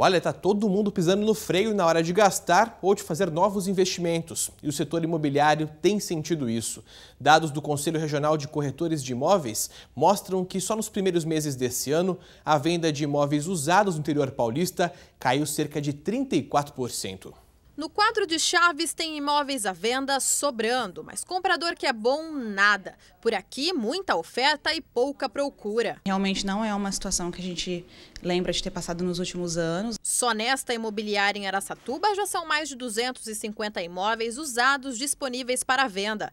Olha, está todo mundo pisando no freio na hora de gastar ou de fazer novos investimentos. E o setor imobiliário tem sentido isso. Dados do Conselho Regional de Corretores de Imóveis mostram que só nos primeiros meses desse ano, a venda de imóveis usados no interior paulista caiu cerca de 34%. No quadro de Chaves tem imóveis à venda sobrando, mas comprador que é bom, nada. Por aqui, muita oferta e pouca procura. Realmente não é uma situação que a gente lembra de ter passado nos últimos anos. Só nesta imobiliária em Aracatuba já são mais de 250 imóveis usados disponíveis para venda.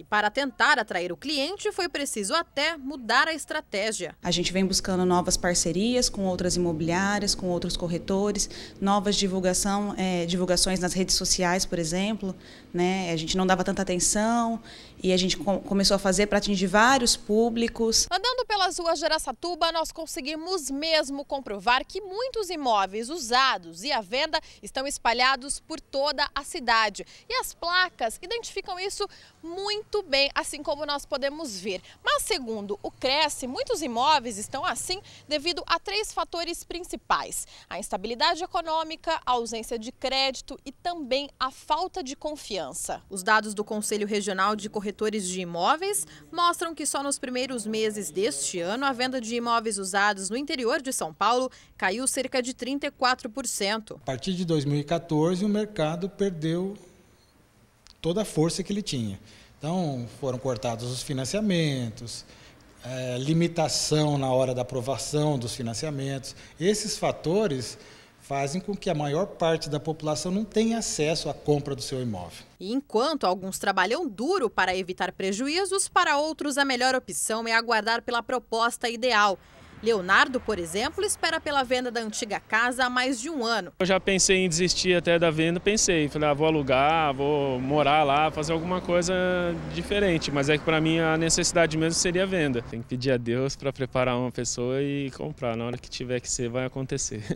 E para tentar atrair o cliente, foi preciso até mudar a estratégia. A gente vem buscando novas parcerias com outras imobiliárias, com outros corretores, novas divulgação, é, divulgações nas redes sociais, por exemplo. Né? A gente não dava tanta atenção e a gente com, começou a fazer para atingir vários públicos. Andando pelas ruas de Aracatuba, nós conseguimos mesmo comprovar que muitos imóveis usados e à venda estão espalhados por toda a cidade. E as placas identificam isso muito muito bem, assim como nós podemos ver. Mas segundo o Cresce, muitos imóveis estão assim devido a três fatores principais: a instabilidade econômica, a ausência de crédito e também a falta de confiança. Os dados do Conselho Regional de Corretores de Imóveis mostram que só nos primeiros meses deste ano a venda de imóveis usados no interior de São Paulo caiu cerca de 34%. A partir de 2014, o mercado perdeu toda a força que ele tinha. Então, foram cortados os financiamentos, é, limitação na hora da aprovação dos financiamentos. Esses fatores fazem com que a maior parte da população não tenha acesso à compra do seu imóvel. E enquanto alguns trabalham duro para evitar prejuízos, para outros a melhor opção é aguardar pela proposta ideal. Leonardo, por exemplo, espera pela venda da antiga casa há mais de um ano. Eu já pensei em desistir até da venda, pensei, falei, ah, vou alugar, vou morar lá, fazer alguma coisa diferente, mas é que para mim a necessidade mesmo seria a venda. Tem que pedir a Deus para preparar uma pessoa e comprar, na hora que tiver que ser vai acontecer.